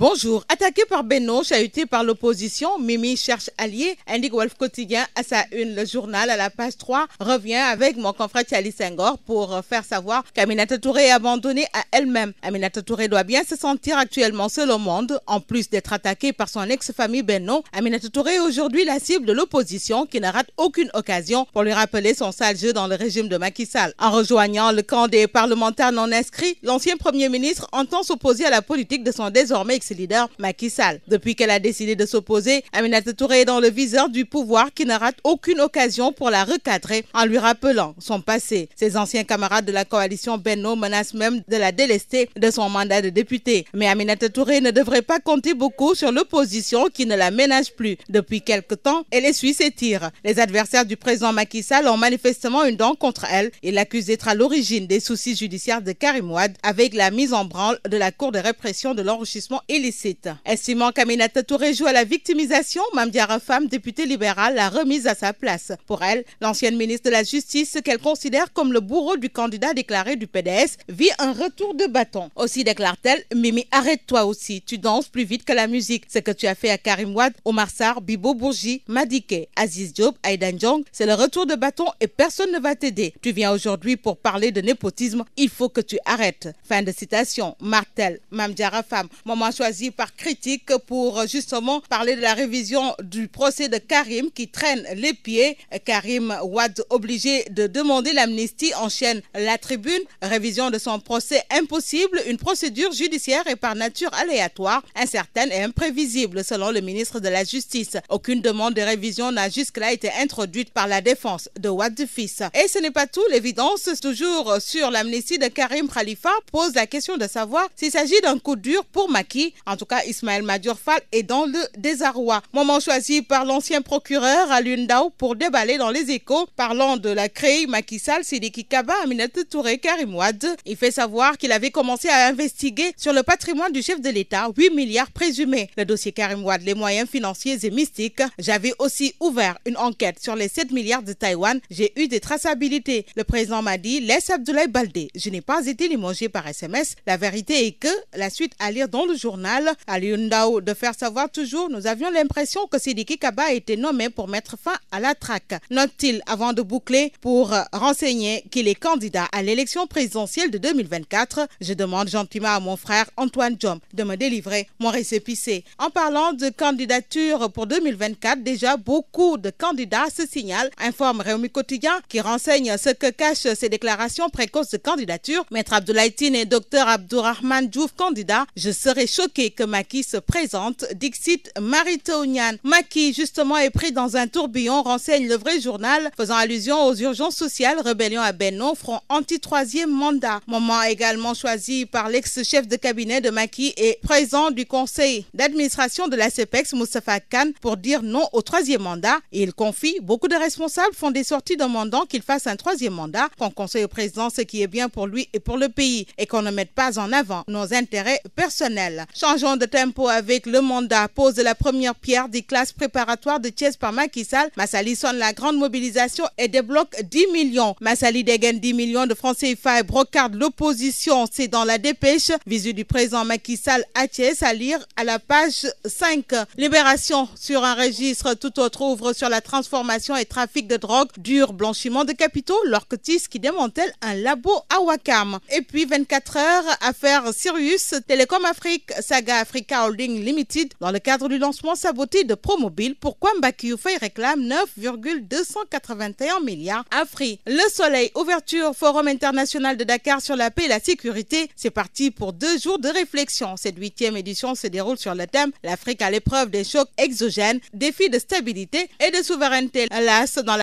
Bonjour. Attaqué par Benoît, chahuté par l'opposition, Mimi cherche allié, indique Wolf Quotidien à sa une. Le journal à la page 3 revient avec mon confrère Thiali Senghor pour faire savoir qu'Aminata Touré est abandonnée à elle-même. Aminata Touré doit bien se sentir actuellement seule au monde. En plus d'être attaquée par son ex-famille Benoît, Aminata Touré est aujourd'hui la cible de l'opposition qui ne rate aucune occasion pour lui rappeler son sale jeu dans le régime de Macky Sall. En rejoignant le camp des parlementaires non inscrits, l'ancien premier ministre entend s'opposer à la politique de son désormais leader Macky Sall. Depuis qu'elle a décidé de s'opposer, Aminata Touré est dans le viseur du pouvoir qui ne rate aucune occasion pour la recadrer en lui rappelant son passé. Ses anciens camarades de la coalition Benno menacent même de la délester de son mandat de député. Mais Aminata Touré ne devrait pas compter beaucoup sur l'opposition qui ne la ménage plus. Depuis quelque temps, elle essuie ses tirs. Les adversaires du président Macky Sall ont manifestement une dent contre elle et l'accusent d'être à l'origine des soucis judiciaires de Karim Wade avec la mise en branle de la Cour de répression de l'enrichissement illégal illicite. Estimant qu'Aminata Touré joue à la victimisation, Mamdiara Femme, députée libérale, l'a remise à sa place. Pour elle, l'ancienne ministre de la Justice, qu'elle considère comme le bourreau du candidat déclaré du PDS, vit un retour de bâton. Aussi déclare-t-elle, Mimi, arrête-toi aussi, tu danses plus vite que la musique. Ce que tu as fait à Karim Wad, Omar Sarr, Bibo Bourgi, Madike, Aziz Diop, Aidan Jong, c'est le retour de bâton et personne ne va t'aider. Tu viens aujourd'hui pour parler de népotisme, il faut que tu arrêtes. Fin de citation. Martel, Mamdiara Femme, Maman choisi par critique pour justement parler de la révision du procès de Karim qui traîne les pieds. Karim Wad obligé de demander l'amnistie enchaîne la tribune. Révision de son procès impossible, une procédure judiciaire est par nature aléatoire, incertaine et imprévisible selon le ministre de la Justice. Aucune demande de révision n'a jusque-là été introduite par la défense de Wad Fils. Et ce n'est pas tout, l'évidence toujours sur l'amnistie de Karim Khalifa pose la question de savoir s'il s'agit d'un coup dur pour Maki en tout cas, Ismaël Madurfal est dans le désarroi. Moment choisi par l'ancien procureur à Lundao pour déballer dans les échos, parlant de la créée Makissal Sidi Kikaba Kaba, Touré, Karim Wad. Il fait savoir qu'il avait commencé à investiguer sur le patrimoine du chef de l'État, 8 milliards présumés. Le dossier Karim Wad, les moyens financiers et mystiques. J'avais aussi ouvert une enquête sur les 7 milliards de Taïwan. J'ai eu des traçabilités. Le président m'a dit, laisse Abdoulaye Baldé. Je n'ai pas été limogé par SMS. La vérité est que la suite à lire dans le journal à de faire savoir toujours, nous avions l'impression que Sidiki Kaba a été nommé pour mettre fin à la traque. Note-t-il avant de boucler pour renseigner qu'il est candidat à l'élection présidentielle de 2024. Je demande gentiment à mon frère Antoine Jom de me délivrer mon récépissé. En parlant de candidature pour 2024, déjà beaucoup de candidats se signalent, informe Réumi Quotidien qui renseigne ce que cachent ces déclarations précoces de candidature. Maître Abdoulaye et docteur Abdourahman Djouf, candidat, je serai choqué que Macky se présente, dixit Maritonian. Macky, justement, est pris dans un tourbillon, renseigne le vrai journal, faisant allusion aux urgences sociales, rébellion à Benno, front anti-troisième mandat. Moment également choisi par l'ex-chef de cabinet de Macky et président du conseil d'administration de la CEPEX, Moustapha Khan, pour dire non au troisième mandat. Et il confie, beaucoup de responsables font des sorties demandant qu'il fasse un troisième mandat, qu'on conseille au président ce qui est bien pour lui et pour le pays, et qu'on ne mette pas en avant nos intérêts personnels. Changeons de tempo avec le mandat pose la première pierre des classes préparatoires de Thiès par Macky Sall. Massali sonne la grande mobilisation et débloque 10 millions. Massali dégaine 10 millions de francs CFA et brocarde l'opposition. C'est dans la dépêche. Visu du président Macky Sall à Thiès à lire à la page 5. Libération sur un registre tout autre ouvre sur la transformation et trafic de drogue, dur blanchiment de capitaux, l'Orcotis qui démantèle un labo à Wakam. Et puis 24 heures, affaire Sirius, Télécom Afrique, Saga Africa Holding Limited dans le cadre du lancement saboté de Promobile, pourquoi fait réclame 9,281 milliards Afri. Le Soleil, ouverture Forum international de Dakar sur la paix et la sécurité. C'est parti pour deux jours de réflexion. Cette huitième édition se déroule sur le thème L'Afrique à l'épreuve des chocs exogènes, défis de stabilité et de souveraineté. Las dans la